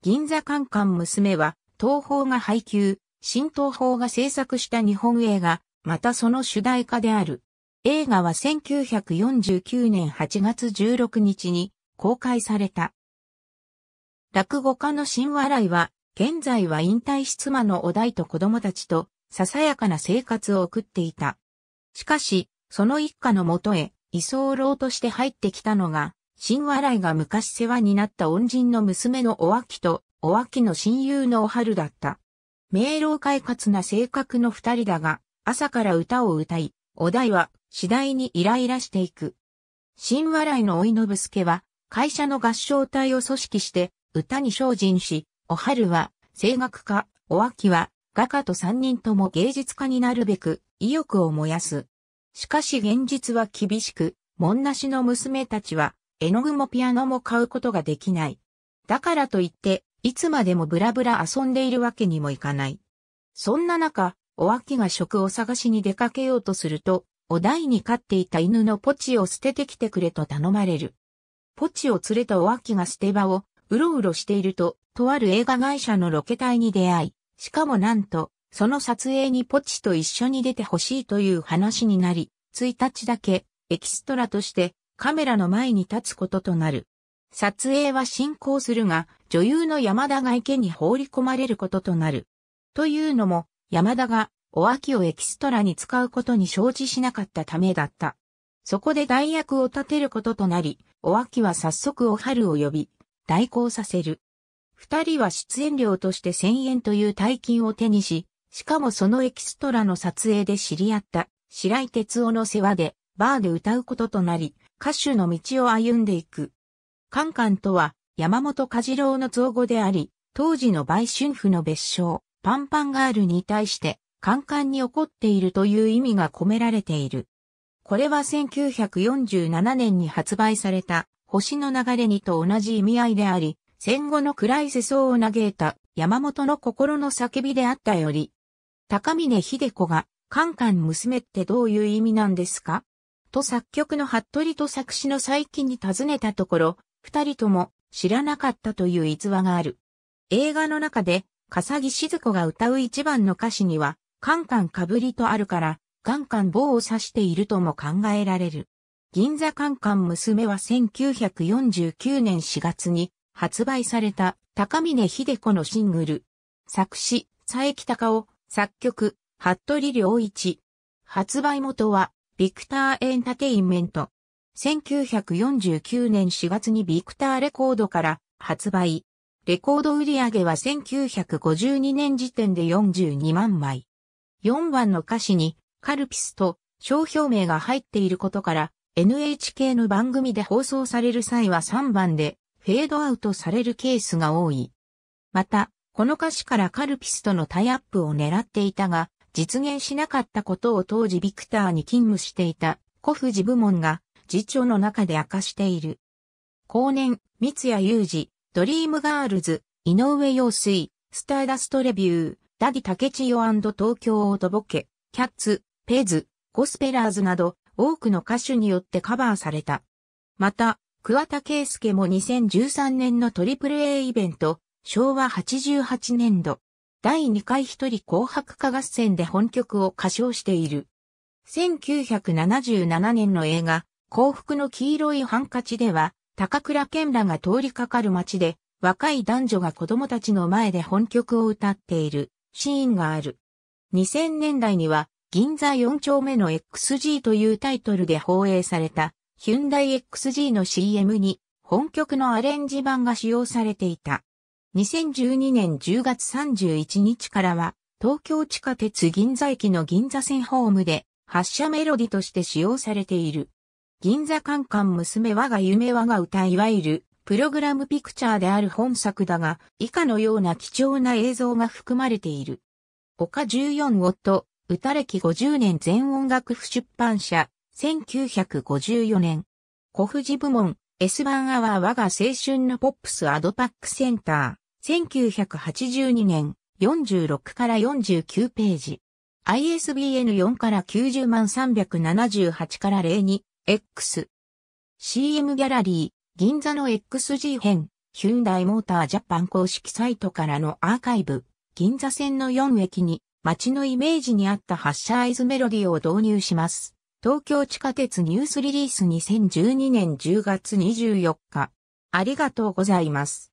銀座カンカン娘は、東宝が配給、新東宝が制作した日本映画、またその主題歌である。映画は1949年8月16日に公開された。落語家の新笑いは、現在は引退し妻のお題と子供たちと、ささやかな生活を送っていた。しかし、その一家のもとへ、居候として入ってきたのが、新笑いが昔世話になった恩人の娘のお秋と、お秋の親友のお春だった。明朗快活な性格の二人だが、朝から歌を歌い、お題は次第にイライラしていく。新笑いのおいのぶすけは、会社の合唱隊を組織して、歌に精進し、お春は、声楽家、お秋は、画家と三人とも芸術家になるべく、意欲を燃やす。しかし現実は厳しく、もんなしの娘たちは、絵の具もピアノも買うことができない。だからといって、いつまでもブラブラ遊んでいるわけにもいかない。そんな中、おあきが食を探しに出かけようとすると、お題に飼っていた犬のポチを捨ててきてくれと頼まれる。ポチを連れたおあきが捨て場をうろうろしていると、とある映画会社のロケ隊に出会い、しかもなんと、その撮影にポチと一緒に出てほしいという話になり、1日だけエキストラとしてカメラの前に立つこととなる。撮影は進行するが、女優の山田が池に放り込まれることとなる。というのも、山田が、お秋をエキストラに使うことに承知しなかったためだった。そこで代役を立てることとなり、お秋は早速お春を呼び、代行させる。二人は出演料として千円という大金を手にし、しかもそのエキストラの撮影で知り合った、白井哲夫の世話で、バーで歌うこととなり、歌手の道を歩んでいく。カンカンとは、山本和郎の造語であり、当時の売春婦の別称、パンパンガールに対して、カンカンに怒っているという意味が込められている。これは1947年に発売された、星の流れにと同じ意味合いであり、戦後の暗い世相を嘆いた山本の心の叫びであったより、高峰秀子が、カンカン娘ってどういう意味なんですかと作曲の服部と作詞の最近に尋ねたところ、二人とも知らなかったという逸話がある。映画の中で、笠木静子が歌う一番の歌詞には、カンカンかぶりとあるから、カンカン棒を指しているとも考えられる。銀座カンカン娘は1949年4月に発売された高峰秀子のシングル。作詞、佐伯隆夫、作曲、服部良一。発売元はビクターエンタテインメント。1949年4月にビクターレコードから発売。レコード売り上げは1952年時点で42万枚。4番の歌詞にカルピスと商標名が入っていることから NHK の番組で放送される際は3番でフェードアウトされるケースが多い。また、この歌詞からカルピスとのタイアップを狙っていたが、実現しなかったことを当時ビクターに勤務していた古富士部門が次長の中で明かしている。後年、三谷裕二、ドリームガールズ、井上陽水、スターダストレビュー、ダディ竹千代東京オートボケ、キャッツ、ペズ、ゴスペラーズなど多くの歌手によってカバーされた。また、桑田圭介も2013年のトリプル a イベント、昭和88年度、第2回一人紅白歌合戦で本曲を歌唱している。1977年の映画、幸福の黄色いハンカチでは、高倉健らが通りかかる街で、若い男女が子供たちの前で本曲を歌っているシーンがある。2000年代には、銀座4丁目の XG というタイトルで放映された、ヒュンダイ XG の CM に、本曲のアレンジ版が使用されていた。2012年10月31日からは、東京地下鉄銀座駅の銀座線ホームで、発車メロディとして使用されている。銀座カンカン娘我が夢我が歌いわゆる、プログラムピクチャーである本作だが、以下のような貴重な映像が含まれている。岡14夫、歌歴50年全音楽不出版社、1954年。小富士部門、S 版アワー我が青春のポップスアドパックセンター。1982年、46から49ページ。ISBN 4から90万378から02、X。CM ギャラリー、銀座の XG 編、ヒュンダイモータージャパン公式サイトからのアーカイブ、銀座線の4駅に、街のイメージに合った発車合図メロディを導入します。東京地下鉄ニュースリリース2012年10月24日。ありがとうございます。